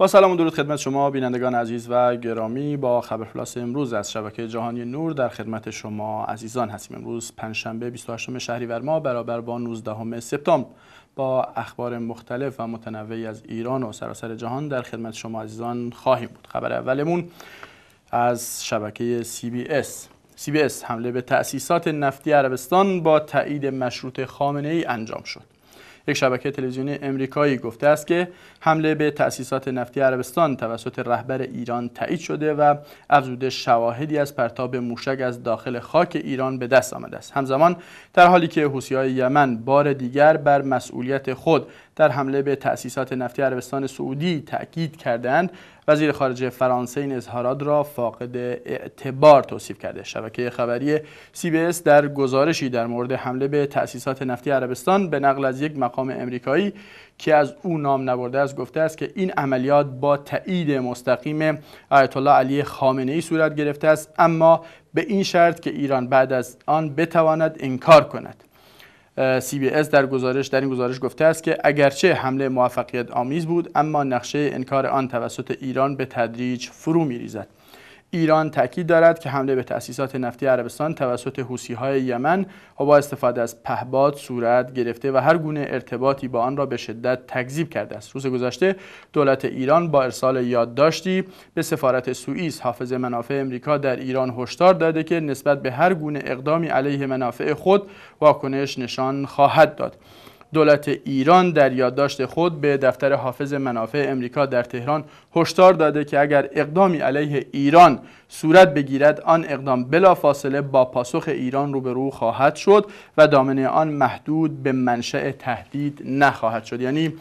با سلام و درود خدمت شما بینندگان عزیز و گرامی با خبر پلاس امروز از شبکه جهانی نور در خدمت شما عزیزان هستیم امروز پنجشنبه 28 شهریور ما برابر با 19 سپتامبر با اخبار مختلف و متنوعی از ایران و سراسر جهان در خدمت شما عزیزان خواهیم بود خبر اولمون از شبکه CBS CBS حمله به تأسیسات نفتی عربستان با تایید مشروط خامنه ای انجام شد یک شبکه تلویزیونی امریکایی گفته است که حمله به تأسیسات نفتی عربستان توسط رهبر ایران تایید شده و افزوده شواهدی از پرتاب موشک از داخل خاک ایران به دست آمده است همزمان در حالی که حوثی‌های یمن بار دیگر بر مسئولیت خود در حمله به تأسیسات نفتی عربستان سعودی تأکید کردند وزیر خارجه فرانسه این اظهارات را فاقد اعتبار توصیف کرده شبکه خبری CBS در گزارشی در مورد حمله به تأسیسات نفتی عربستان به نقل از یک مقام امریکایی که از او نام نبرده است گفته است که این عملیات با تایید مستقیم آیت الله علی خامنه ای صورت گرفته است اما به این شرط که ایران بعد از آن بتواند انکار کند CBS در گزارش در این گزارش گفته است که اگرچه حمله موفقیت آمیز بود اما نقشه انکار آن توسط ایران به تدریج فرو میریزد ایران تاکید دارد که حمله به تأسیسات نفتی عربستان توسط های یمن و با استفاده از پهباد صورت گرفته و هر گونه ارتباطی با آن را به شدت تکذیب کرده است. روز گذشته دولت ایران با ارسال یادداشتی به سفارت سوئیس حافظ منافع امریکا در ایران هشدار داده که نسبت به هر گونه اقدامی علیه منافع خود واکنش نشان خواهد داد. دولت ایران در یادداشت خود به دفتر حافظ منافع امریکا در تهران هشدار داده که اگر اقدامی علیه ایران صورت بگیرد آن اقدام بلافاصله با پاسخ ایران روبرو خواهد شد و دامنه آن محدود به منشأ تهدید نخواهد شد یعنی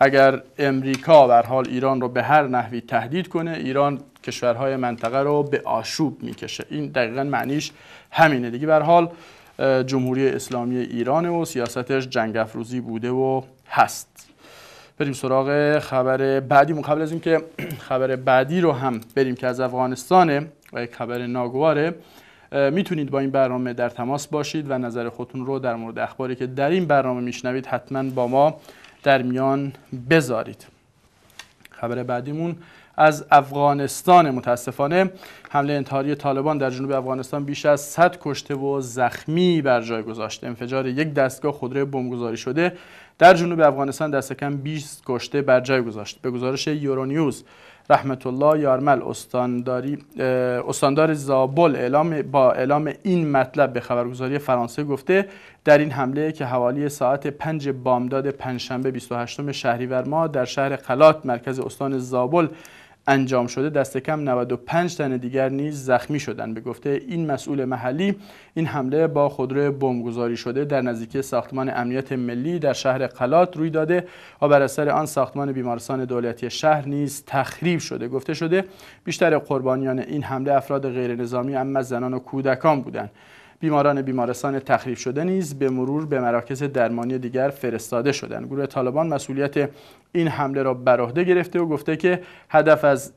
اگر امریکا بر حال ایران رو به هر نحوی تهدید کنه ایران کشورهای منطقه رو به آشوب میکشه این دقیقا معنیش همینه دیگه بر حال جمهوری اسلامی ایران و سیاستش جنگ افروزی بوده و هست بریم سراغ خبر بعدی قبل از اینکه خبر بعدی رو هم بریم که از افغانستانه و یک خبر ناگواره میتونید با این برنامه در تماس باشید و نظر خودتون رو در مورد اخباری که در این برنامه میشنوید حتما با ما در میان بذارید خبر بعدیمون از افغانستان متاسفانه حمله انتحاری طالبان در جنوب افغانستان بیش از 100 کشته و زخمی بر جای گذاشت انفجار یک دستگاه خودروی بمبگذاری شده در جنوب افغانستان دست کم 20 کشته بر جای گذاشت به گزارش یورونیوز رحمت الله یارمل استانداری استاندار زابل اعلام با اعلام این مطلب به خبرگزاری فرانسه گفته در این حمله که حوالی ساعت 5 بامداد پنجشنبه 28 شهریور ماه در شهر قلات مرکز استان زابل انجام شده دست کم 95 تن دیگر نیز زخمی شدند به گفته این مسئول محلی این حمله با خودرو بمبگذاری شده در نزدیکی ساختمان امنیت ملی در شهر قلات روی داده و بر اثر آن ساختمان بیمارستان دولتی شهر نیز تخریب شده گفته شده بیشتر قربانیان این حمله افراد غیر نظامی اما زنان و کودکان بودند بیماران بیمارستان تخریب شده نیز به مرور به مراکز درمانی دیگر فرستاده شدند گروه طالبان مسئولیت این حمله را بر عهده گرفته و گفته که هدف از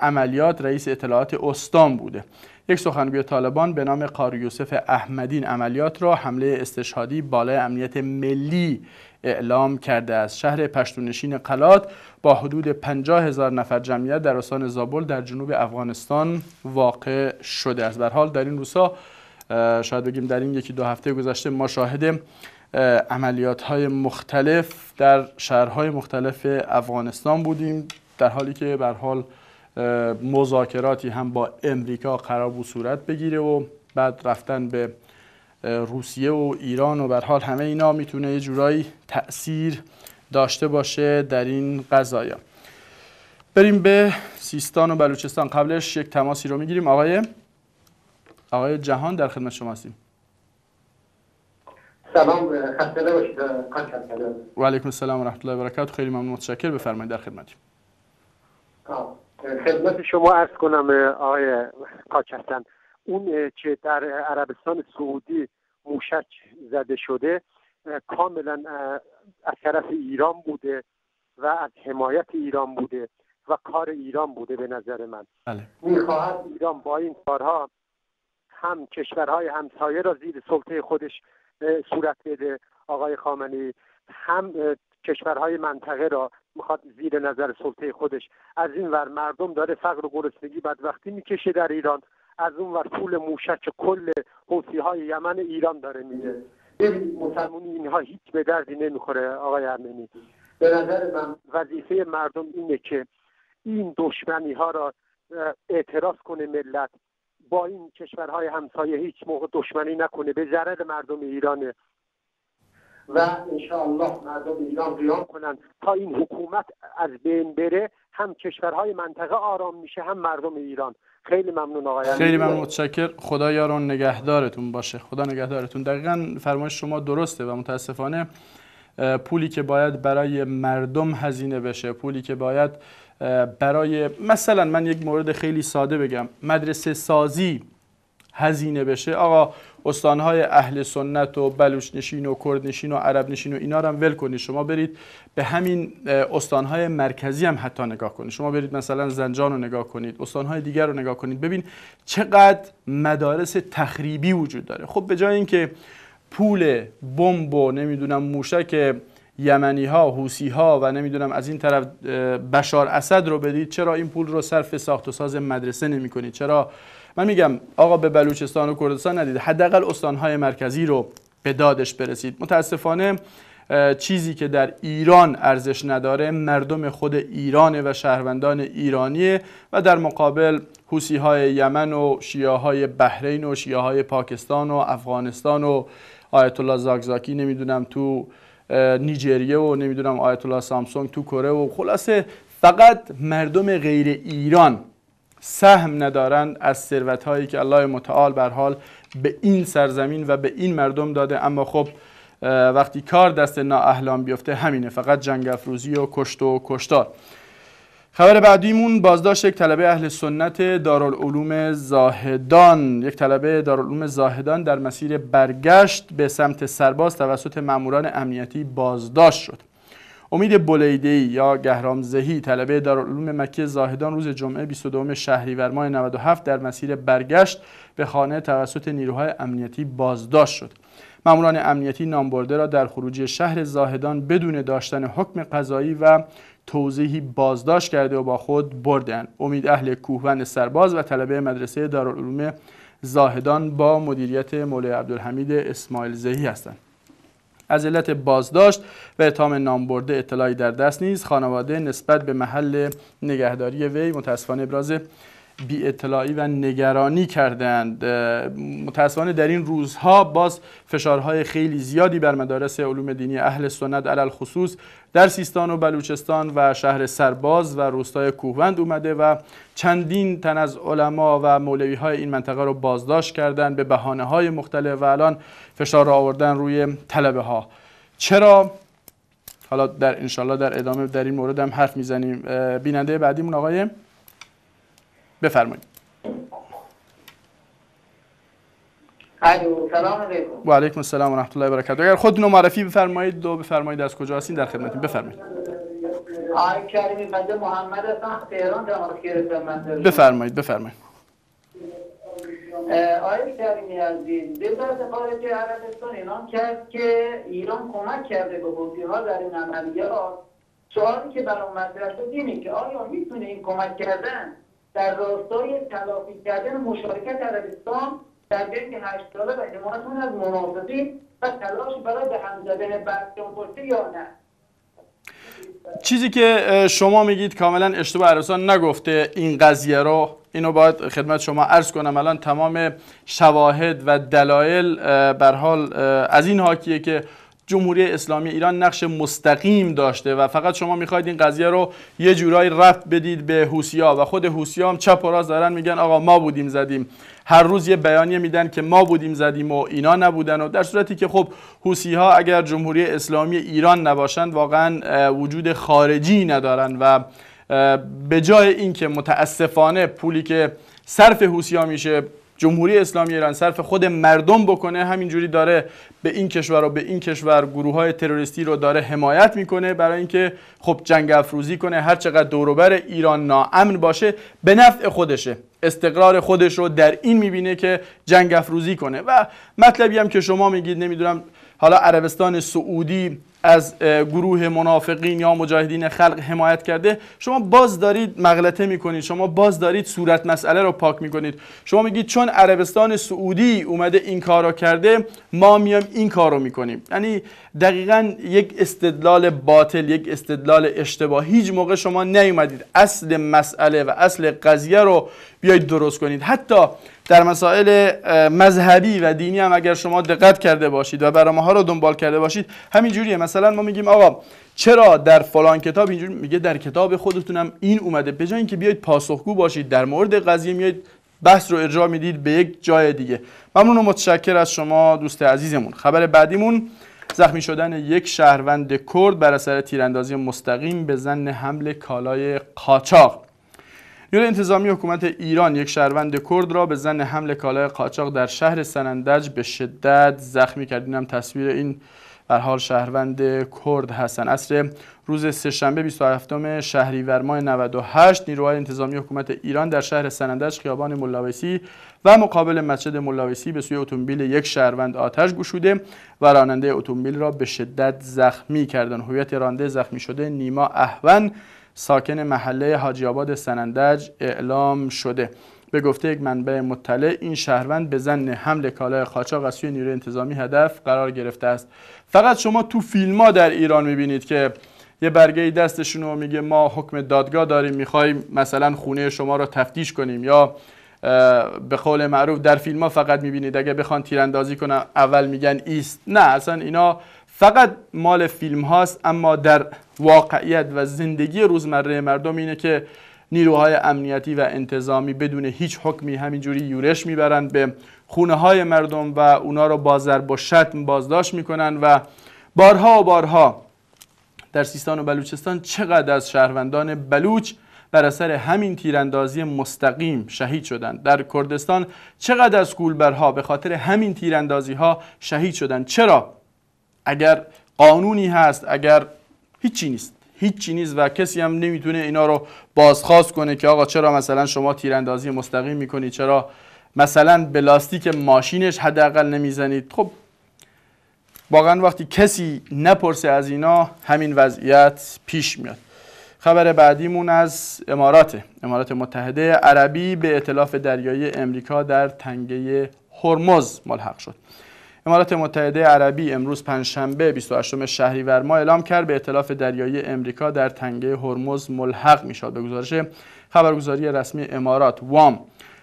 عملیات رئیس اطلاعات استان بوده یک سخنگوی طالبان به نام قاری یوسف احمدین عملیات را حمله استشهادی بالای امنیت ملی اعلام کرده است شهر پشتونشین قلات با حدود 50 هزار نفر جمعیت در استان زابل در جنوب افغانستان واقع شده است به حال در این روزها شاید بگیم در این یکی دو هفته گذشته ما شاهد عملیات های مختلف در شهرهای مختلف افغانستان بودیم در حالی که بر حال مذاکراتی هم با امریکا قرار و صورت بگیره و بعد رفتن به روسیه و ایران و بر حال همه اینا میتونه یه جورایی تاثیر داشته باشه در این قضایا بریم به سیستان و بلوچستان قبلش یک تماسی رو میگیریم آقای آقای جهان در خدمت شما هستیم سلام خسته نباشید و علیکم السلام و رحمت الله و برکات خیلی ممنون متشکر بفرمایید در خدمتیم خدمت شما عرض کنم آقای کاکستان اون که در عربستان سعودی موشک زده شده کاملا از طرف ایران بوده و از حمایت ایران بوده و کار ایران بوده به نظر من بله. میخواهد ایران با این کارها هم کشورهای همسایه را زیر سلطه خودش صورت بده آقای خامنه هم کشورهای منطقه را میخواد زیر نظر سلطه خودش از این ور مردم داره فقر و گرسنگی بدبختی میکشه در ایران از اون ور پول موشک کل حوثی های یمن ایران داره میده مسلمون اینها هیچ به دردی نمیخوره آقای ارمنی به نظر من وظیفه مردم اینه که این دشمنی ها را اعتراض کنه ملت با این کشورهای همسایه هیچ موقع دشمنی نکنه به ضرر مردم ایرانه و انشاءالله مردم ایران قیام کنن تا این حکومت از بین بره هم کشورهای منطقه آرام میشه هم مردم ایران خیلی ممنون آقای خیلی ممنون. متشکر خدا یارون نگهدارتون باشه خدا نگهدارتون دقیقا فرمایش شما درسته و متاسفانه پولی که باید برای مردم هزینه بشه پولی که باید برای مثلا من یک مورد خیلی ساده بگم مدرسه سازی هزینه بشه آقا استانهای اهل سنت و بلوچ نشین و کرد نشین و عرب نشین و اینا رو هم ول کنید شما برید به همین استانهای مرکزی هم حتی نگاه کنید شما برید مثلا زنجان رو نگاه کنید استانهای دیگر رو نگاه کنید ببین چقدر مدارس تخریبی وجود داره خب به جای اینکه پول بمب و نمیدونم موشک یمنی ها حوسی ها و نمیدونم از این طرف بشار اسد رو بدید چرا این پول رو صرف ساخت و ساز مدرسه نمی کنید چرا من میگم آقا به بلوچستان و کردستان ندید حداقل استانهای مرکزی رو به دادش برسید متاسفانه چیزی که در ایران ارزش نداره مردم خود ایران و شهروندان ایرانیه و در مقابل حوسی های یمن و شیعه های بحرین و شیعه های پاکستان و افغانستان و آیت الله نمیدونم تو نیجریه و نمیدونم آیت الله سامسونگ تو کره و خلاصه فقط مردم غیر ایران سهم ندارند از ثروت هایی که الله متعال بر حال به این سرزمین و به این مردم داده اما خب وقتی کار دست نااهلان بیفته همینه فقط جنگ افروزی و کشت و کشتار خبر بعدیمون بازداشت یک طلبه اهل سنت دارالعلوم زاهدان یک طلبه دارالعلوم زاهدان در مسیر برگشت به سمت سرباز توسط ماموران امنیتی بازداشت شد امید بلیدی یا گهرام زهی طلبه دارالعلوم مکه زاهدان روز جمعه 22 شهریور ماه 97 در مسیر برگشت به خانه توسط نیروهای امنیتی بازداشت شد ماموران امنیتی نامبرده را در خروجی شهر زاهدان بدون داشتن حکم قضایی و توضیحی بازداشت کرده و با خود بردن امید اهل کوهوند سرباز و طلبه مدرسه دارالعلوم زاهدان با مدیریت مولای عبدالحمید اسماعیل زهی هستند از علت بازداشت و اتهام نامبرده اطلاعی در دست نیست خانواده نسبت به محل نگهداری وی متاسفانه ابراز بی اطلاعی و نگرانی کردند متاسفانه در این روزها باز فشارهای خیلی زیادی بر مدارس علوم دینی اهل سنت علل خصوص در سیستان و بلوچستان و شهر سرباز و روستای کوهوند اومده و چندین تن از علما و مولوی های این منطقه رو بازداشت کردند به بهانه های مختلف و الان فشار رو آوردن روی طلبه ها چرا حالا در انشالله در ادامه در این مورد هم حرف میزنیم بیننده بعدیمون آقای بفرمایید سلام علیکم و علیکم السلام و رحمت الله و برکاته اگر خود معرفی بفرمایید دو بفرمایید از کجا هستین در خدمتی بفرمایید آقای کریمی بنده محمد هستم تهران دماغ من. بفرمایید بفرمایید آقای کریمی عزیز وزارت خارجه عربستان اعلام کرد که ایران کمک کرده به حوثی ها در این عملیات سوالی که برام مطرح شد اینه که آیا میتونه این کمک کردن در راستای تلافی کردن مشارکت عربستان در بین هشت ساله و حمایت از منافقین و تلاش برای به هم زدن پرسی یا نه چیزی که شما میگید کاملا اشتباه عربستان نگفته این قضیه رو اینو باید خدمت شما عرض کنم الان تمام شواهد و دلایل بر حال از این حاکیه که جمهوری اسلامی ایران نقش مستقیم داشته و فقط شما میخواید این قضیه رو یه جورایی رفت بدید به حوسیا و خود حوسیا هم چپ و راست دارن میگن آقا ما بودیم زدیم هر روز یه بیانیه میدن که ما بودیم زدیم و اینا نبودن و در صورتی که خب حوسی ها اگر جمهوری اسلامی ایران نباشند واقعا وجود خارجی ندارن و به جای اینکه متاسفانه پولی که صرف حوسی ها میشه جمهوری اسلامی ایران صرف خود مردم بکنه همینجوری داره به این کشور و به این کشور گروه های تروریستی رو داره حمایت میکنه برای اینکه خب جنگ افروزی کنه هر چقدر دوروبر ایران ناامن باشه به نفع خودشه استقرار خودش رو در این میبینه که جنگ افروزی کنه و مطلبی هم که شما میگید نمیدونم حالا عربستان سعودی از گروه منافقین یا مجاهدین خلق حمایت کرده شما باز دارید مغلطه میکنید شما باز دارید صورت مسئله رو پاک میکنید شما میگید چون عربستان سعودی اومده این کار رو کرده ما میام این کار رو میکنیم یعنی دقیقا یک استدلال باطل یک استدلال اشتباه هیچ موقع شما نیومدید اصل مسئله و اصل قضیه رو بیایید درست کنید حتی در مسائل مذهبی و دینی هم اگر شما دقت کرده باشید و برنامه ها رو دنبال کرده باشید همین جوریه مثلا ما میگیم آقا چرا در فلان کتاب اینجوری میگه در کتاب خودتونم این اومده به جای اینکه بیاید پاسخگو باشید در مورد قضیه میاید بحث رو ارجاع میدید به یک جای دیگه ممنون و متشکر از شما دوست عزیزمون خبر بعدیمون زخمی شدن یک شهروند کرد بر اثر تیراندازی مستقیم به زن حمل کالای قاچاق نیروی انتظامی حکومت ایران یک شهروند کرد را به زن حمل کالای قاچاق در شهر سنندج به شدت زخمی کرد اینم تصویر این بر حال شهروند کرد هستن. اصر روز سهشنبه 27 شهریور ماه 98 نیروهای انتظامی حکومت ایران در شهر سنندج خیابان ملاویسی و مقابل مسجد ملاویسی به سوی اتومبیل یک شهروند آتش گشوده و راننده اتومبیل را به شدت زخمی کردند هویت راننده زخمی شده نیما اهون ساکن محله حاجی آباد سنندج اعلام شده به گفته یک منبع مطلع این شهروند به زن حمل کالای قاچاق از سوی نیروی انتظامی هدف قرار گرفته است فقط شما تو فیلم در ایران میبینید که یه برگه دستشون رو میگه ما حکم دادگاه داریم میخوایم مثلا خونه شما رو تفتیش کنیم یا به قول معروف در فیلم ها فقط میبینید اگه بخوان تیراندازی کنن اول میگن ایست نه اصلا اینا فقط مال فیلم هاست اما در واقعیت و زندگی روزمره مردم اینه که نیروهای امنیتی و انتظامی بدون هیچ حکمی همینجوری یورش میبرند به خونه های مردم و اونا رو با ضرب و شتم بازداشت میکنن و بارها و بارها در سیستان و بلوچستان چقدر از شهروندان بلوچ بر اثر همین تیراندازی مستقیم شهید شدند در کردستان چقدر از گولبرها به خاطر همین تیراندازی ها شهید شدند چرا اگر قانونی هست اگر هیچی نیست هیچی نیست و کسی هم نمیتونه اینا رو بازخواست کنه که آقا چرا مثلا شما تیراندازی مستقیم میکنید چرا مثلا به لاستیک ماشینش حداقل نمیزنید خب واقعا وقتی کسی نپرسه از اینا همین وضعیت پیش میاد خبر بعدیمون از امارات امارات متحده عربی به اطلاف دریایی امریکا در تنگه هرمز ملحق شد امارات متحده عربی امروز پنجشنبه 28 شهریور ماه اعلام کرد به اطلاف دریایی امریکا در تنگه هرمز ملحق شود. به گزارش خبرگزاری رسمی امارات وام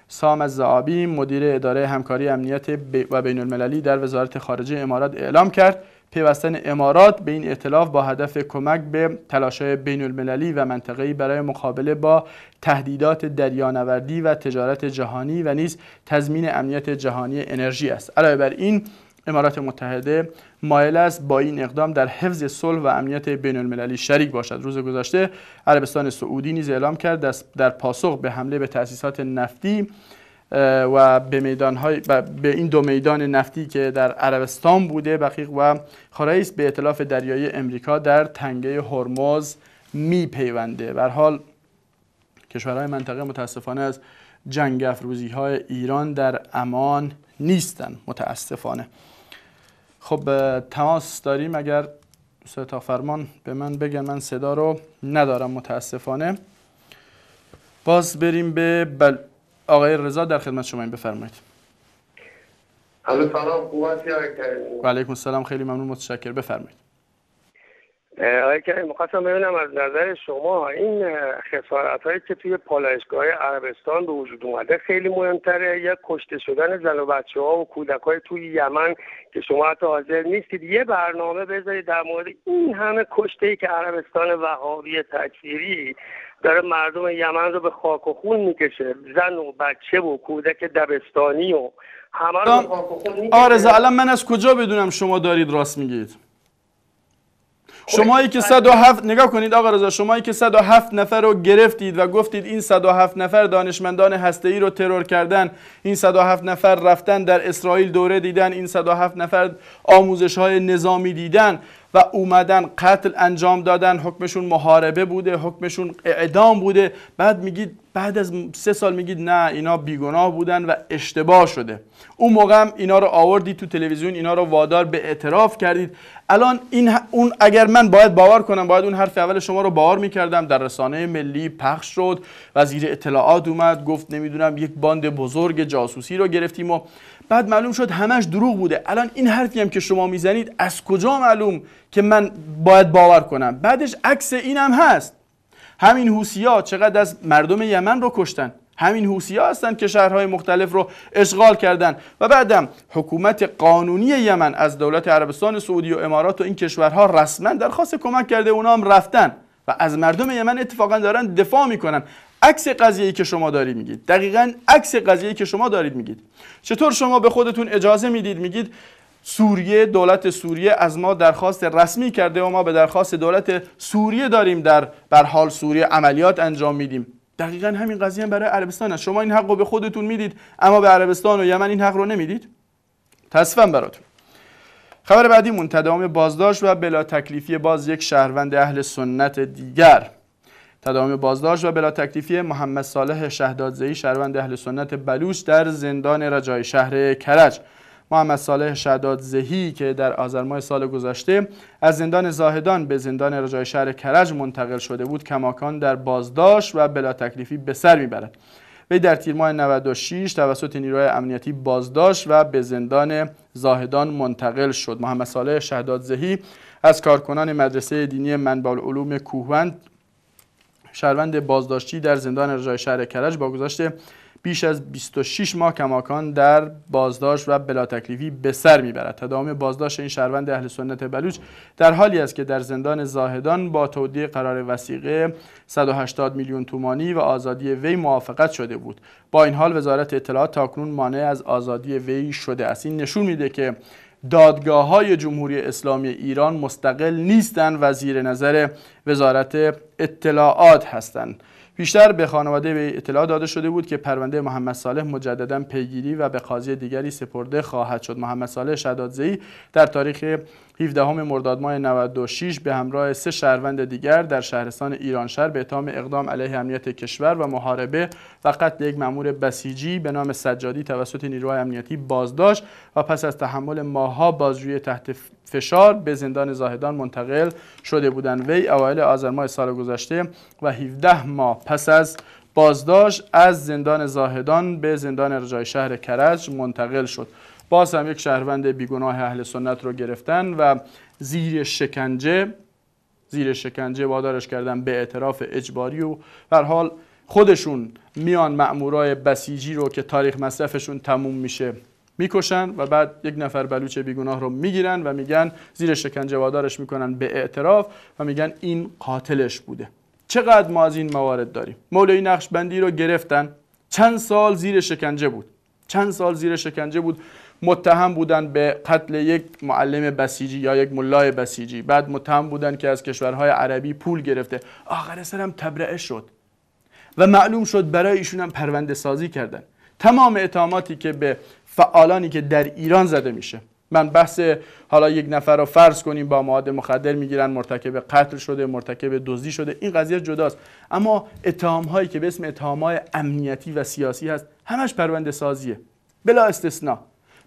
سام زعابی مدیر اداره همکاری امنیت و بین المللی در وزارت خارجه امارات اعلام کرد پیوستن امارات به این اطلاف با هدف کمک به تلاشای بین المللی و منطقه‌ای برای مقابله با تهدیدات دریانوردی و تجارت جهانی و نیز تضمین امنیت جهانی انرژی است. علاوه بر این امارات متحده مایل است با این اقدام در حفظ صلح و امنیت بین المللی شریک باشد روز گذشته عربستان سعودی نیز اعلام کرد در پاسخ به حمله به تأسیسات نفتی و به به این دو میدان نفتی که در عربستان بوده بقیق و خارعیس به اطلاف دریایی امریکا در تنگه هرمز می پیونده حال کشورهای منطقه متاسفانه از جنگ افروزی های ایران در امان نیستن متاسفانه خب تماس داریم اگر دوست تا فرمان به من بگن من صدا رو ندارم متاسفانه باز بریم به بل... آقای رضا در خدمت شما این بفرمایید سلام علیکم السلام خیلی ممنون متشکر بفرمایید آقای کریم میخواستم ببینم از نظر شما این خسارت هایی که توی پالایشگاه عربستان به وجود اومده خیلی مهمتره یا کشته شدن زن و بچه ها و کودک های توی یمن که شما حتی حاضر نیستید یه برنامه بذارید در مورد این همه کشته ای که عربستان وهابی تکفیری داره مردم یمن رو به خاک و خون میکشه زن و بچه و کودک دبستانی و همه رو به خاک و خون میکشه آرزه الان من از کجا بدونم شما دارید راست میگید خب شمایی که 107 آره. نگاه کنید آقا رضا شمایی که 107 نفر رو گرفتید و گفتید این 107 نفر دانشمندان هسته ای رو ترور کردن این 107 نفر رفتن در اسرائیل دوره دیدن این 107 نفر آموزش های نظامی دیدن و اومدن قتل انجام دادن حکمشون محاربه بوده حکمشون اعدام بوده بعد میگید بعد از سه سال میگید نه اینا بیگناه بودن و اشتباه شده اون موقع هم اینا رو آوردید تو تلویزیون اینا رو وادار به اعتراف کردید الان این اون اگر من باید باور کنم باید اون حرف اول شما رو باور میکردم در رسانه ملی پخش شد وزیر اطلاعات اومد گفت نمیدونم یک باند بزرگ جاسوسی رو گرفتیم و بعد معلوم شد همش دروغ بوده الان این حرفی هم که شما میزنید از کجا معلوم که من باید باور کنم بعدش عکس اینم هست همین حوسی چقدر از مردم یمن رو کشتن همین حوسی ها هستند که شهرهای مختلف رو اشغال کردن و بعدم حکومت قانونی یمن از دولت عربستان سعودی و امارات و این کشورها رسما درخواست کمک کرده اونا هم رفتن و از مردم یمن اتفاقا دارن دفاع میکنن عکس قضیه‌ای که شما دارید میگید دقیقا عکس قضیه‌ای که شما دارید میگید چطور شما به خودتون اجازه میدید میگید سوریه دولت سوریه از ما درخواست رسمی کرده و ما به درخواست دولت سوریه داریم در بر حال سوریه عملیات انجام میدیم دقیقا همین قضیه هم برای عربستان است شما این حق رو به خودتون میدید اما به عربستان و یمن این حق رو نمیدید تصفم براتون خبر بعدیمون تداوم بازداشت و بلا تکلیفی باز یک شهروند اهل سنت دیگر تداوم بازداشت و بلا تکلیفی محمد صالح شهدادزهی شهروند اهل سنت بلوچ در زندان رجای شهر کرج محمد صالح شداد زهی که در آذر ماه سال گذشته از زندان زاهدان به زندان رجای شهر کرج منتقل شده بود کماکان در بازداشت و بلا تکلیفی به سر میبرد وی در تیر ماه 96 توسط نیروهای امنیتی بازداشت و به زندان زاهدان منتقل شد محمد صالح شهداد زهی از کارکنان مدرسه دینی منبال علوم کوهوند شهروند بازداشتی در زندان رجای شهر کرج با گذاشته بیش از 26 ماه کماکان در بازداشت و تکلیفی به سر میبرد تداوم بازداشت این شهروند اهل سنت بلوچ در حالی است که در زندان زاهدان با تودیع قرار وسیقه 180 میلیون تومانی و آزادی وی موافقت شده بود با این حال وزارت اطلاعات تاکنون مانع از آزادی وی شده است این نشون میده که دادگاه های جمهوری اسلامی ایران مستقل نیستند و زیر نظر وزارت اطلاعات هستند پیشتر به خانواده به اطلاع داده شده بود که پرونده محمد صالح مجددا پیگیری و به قاضی دیگری سپرده خواهد شد محمد صالح شدادزی در تاریخ 17 مرداد ماه 96 به همراه سه شهروند دیگر در شهرستان ایرانشهر به اتهام اقدام علیه امنیت کشور و محاربه و قتل یک مأمور بسیجی به نام سجادی توسط نیروهای امنیتی بازداشت و پس از تحمل ماها بازجویی تحت فشار به زندان زاهدان منتقل شده بودند وی اوایل آذر ماه سال گذشته و 17 ماه پس از بازداشت از زندان زاهدان به زندان رجای شهر کرج منتقل شد باز هم یک شهروند بیگناه اهل سنت رو گرفتن و زیر شکنجه زیر شکنجه وادارش کردن به اعتراف اجباری و در حال خودشون میان مأمورای بسیجی رو که تاریخ مصرفشون تموم میشه میکشن و بعد یک نفر بلوچ بیگناه رو میگیرن و میگن زیر شکنجه وادارش میکنن به اعتراف و میگن این قاتلش بوده چقدر ما از این موارد داریم مولوی بندی رو گرفتن چند سال زیر شکنجه بود چند سال زیر شکنجه بود متهم بودن به قتل یک معلم بسیجی یا یک ملای بسیجی بعد متهم بودن که از کشورهای عربی پول گرفته آخر هم تبرعه شد و معلوم شد برای ایشون هم پرونده سازی کردن تمام اتهاماتی که به فعالانی که در ایران زده میشه من بحث حالا یک نفر رو فرض کنیم با مواد مخدر میگیرن مرتکب قتل شده مرتکب دزدی شده این قضیه جداست اما اتهام هایی که به اسم اتهام های امنیتی و سیاسی هست همش پرونده سازیه بلا استثنا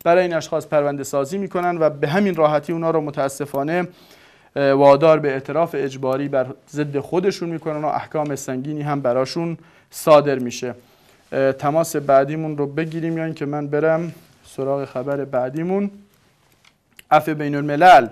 برای این اشخاص پرونده سازی میکنن و به همین راحتی اونا رو متاسفانه وادار به اعتراف اجباری بر ضد خودشون میکنن و احکام سنگینی هم براشون صادر میشه تماس بعدیمون رو بگیریم یا که من برم سراغ خبر بعدیمون اف بین الملل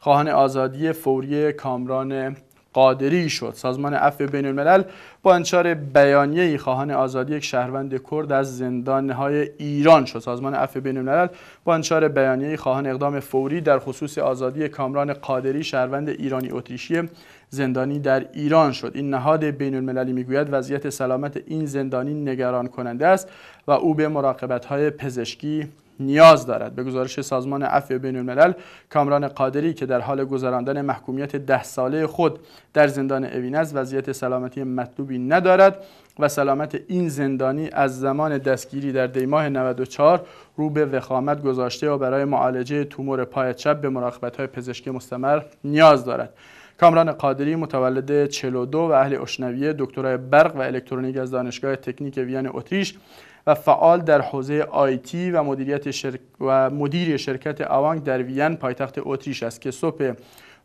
خواهان آزادی فوری کامران قادری شد سازمان عفو بین الملل با انتشار بیانیه خواهان آزادی یک شهروند کرد از زندانهای ایران شد سازمان عفو بین الملل با انتشار بیانیه خواهان اقدام فوری در خصوص آزادی کامران قادری شهروند ایرانی اتریشی زندانی در ایران شد این نهاد بین المللی میگوید وضعیت سلامت این زندانی نگران کننده است و او به مراقبت های پزشکی نیاز دارد به گزارش سازمان عفو بین الملل کامران قادری که در حال گذراندن محکومیت ده ساله خود در زندان اوین است وضعیت سلامتی مطلوبی ندارد و سلامت این زندانی از زمان دستگیری در دیماه 94 رو به وخامت گذاشته و برای معالجه تومور پای چپ به مراقبت های پزشکی مستمر نیاز دارد کامران قادری متولد 42 و اهل اشنویه دکترای برق و الکترونیک از دانشگاه تکنیک وین اتریش و فعال در حوزه آیتی و مدیریت و مدیر شرکت اوانگ در وین پایتخت اتریش است که صبح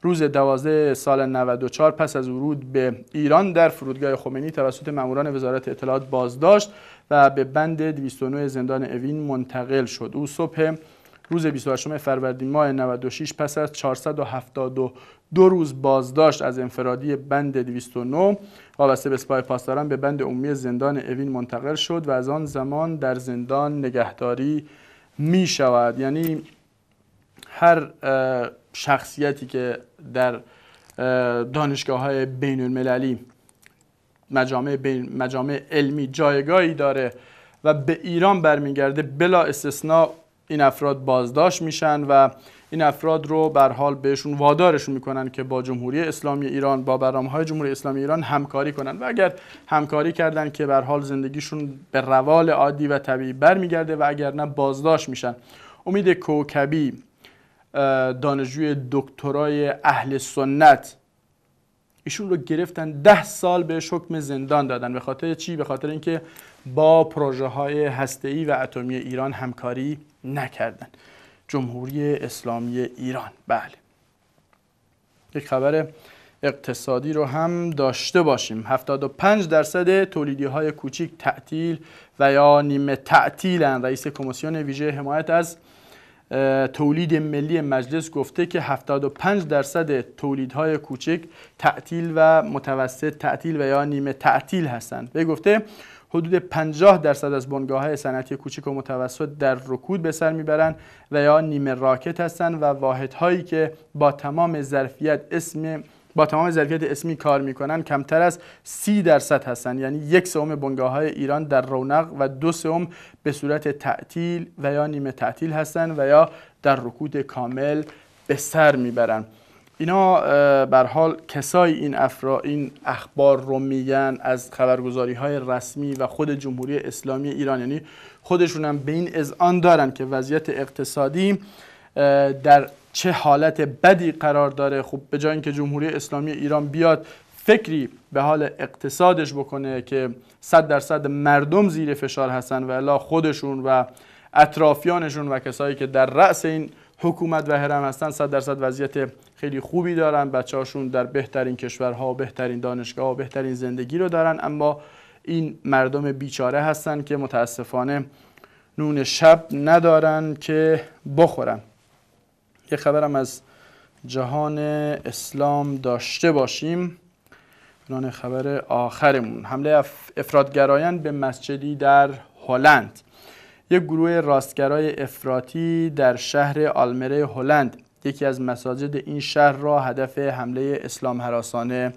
روز 12 سال 94 پس از ورود به ایران در فرودگاه خمینی توسط ماموران وزارت اطلاعات بازداشت و به بند 29 زندان اوین منتقل شد او صبح روز 28 فروردین ماه 96 پس از 472 روز بازداشت از انفرادی بند 209 وابسته به سپاه پاسداران به بند عمومی زندان اوین منتقل شد و از آن زمان در زندان نگهداری می شود یعنی هر شخصیتی که در دانشگاه های بین المللی مجامع, بین مجامع علمی جایگاهی داره و به ایران برمیگرده بلا استثناء این افراد بازداشت میشن و این افراد رو بر حال بهشون وادارشون میکنن که با جمهوری اسلامی ایران با برنامه های جمهوری اسلامی ایران همکاری کنن و اگر همکاری کردن که بر حال زندگیشون به روال عادی و طبیعی برمیگرده و اگر نه بازداشت میشن امید کوکبی دانشجوی دکترای اهل سنت ایشون رو گرفتن ده سال به حکم زندان دادن به خاطر چی؟ به خاطر اینکه با پروژه های ای و اتمی ایران همکاری نکردن جمهوری اسلامی ایران بله یک خبر اقتصادی رو هم داشته باشیم 75 درصد تولیدی های کوچیک تعطیل و یا نیمه تعطیل رئیس کمیسیون ویژه حمایت از تولید ملی مجلس گفته که 75 درصد تولیدهای کوچک تعطیل و متوسط تعطیل و یا نیمه تعطیل هستند. به گفته حدود 50 درصد از بنگاه های صنعتی کوچک و متوسط در رکود به سر میبرند و یا نیمه راکت هستند و واحد هایی که با تمام ظرفیت اسم با تمام ظرفیت اسمی کار میکنن کمتر از سی درصد هستند یعنی یک سوم بنگاه های ایران در رونق و دو سوم به صورت تعطیل و یا نیمه تعطیل هستند و یا در رکود کامل به سر میبرند اینا بر حال کسای این افرا این اخبار رو میگن از خبرگزاری های رسمی و خود جمهوری اسلامی ایران یعنی خودشون هم به این اذعان دارن که وضعیت اقتصادی در چه حالت بدی قرار داره خب به جای اینکه جمهوری اسلامی ایران بیاد فکری به حال اقتصادش بکنه که صد درصد مردم زیر فشار هستن و الا خودشون و اطرافیانشون و کسایی که در رأس این حکومت و هرم هستن صد درصد وضعیت خیلی خوبی دارن بچه هاشون در بهترین کشورها بهترین دانشگاه بهترین زندگی رو دارن اما این مردم بیچاره هستن که متاسفانه نون شب ندارن که بخورن یه خبرم از جهان اسلام داشته باشیم عنوان خبر آخرمون حمله افرادگرایان به مسجدی در هلند یک گروه راستگرای افراطی در شهر آلمره هلند یکی از مساجد این شهر را هدف حمله اسلام حراسانه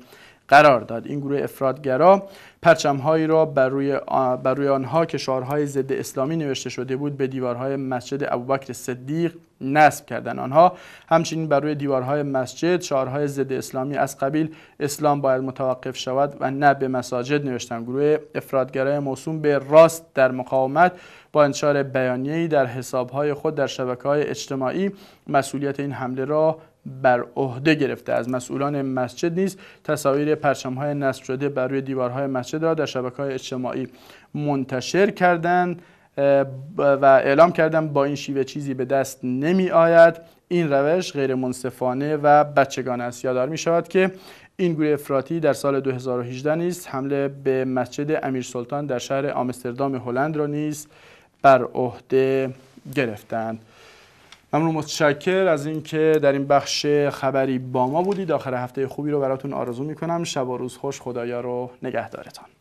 قرار داد این گروه افرادگرا پرچمهایی را بر روی, بر روی آنها که شعارهای ضد اسلامی نوشته شده بود به دیوارهای مسجد ابوبکر صدیق نصب کردند آنها همچنین بر روی دیوارهای مسجد شعارهای ضد اسلامی از قبیل اسلام باید متوقف شود و نه به مساجد نوشتند گروه افرادگرای موسوم به راست در مقاومت با انتشار ای در حسابهای خود در شبکه‌های اجتماعی مسئولیت این حمله را بر عهده گرفته از مسئولان مسجد نیز تصاویر پرچم‌های نصب شده بر روی دیوارهای مسجد را در شبکه‌های اجتماعی منتشر کردند و اعلام کردن با این شیوه چیزی به دست نمی آید این روش غیر منصفانه و بچگانه است یادار می شود که این گروه افراطی در سال 2018 نیز حمله به مسجد امیر سلطان در شهر آمستردام هلند را نیز بر عهده گرفتند ممنون متشکر از اینکه در این بخش خبری با ما بودید آخر هفته خوبی رو براتون آرزو میکنم شب و روز خوش خدایا رو نگهدارتان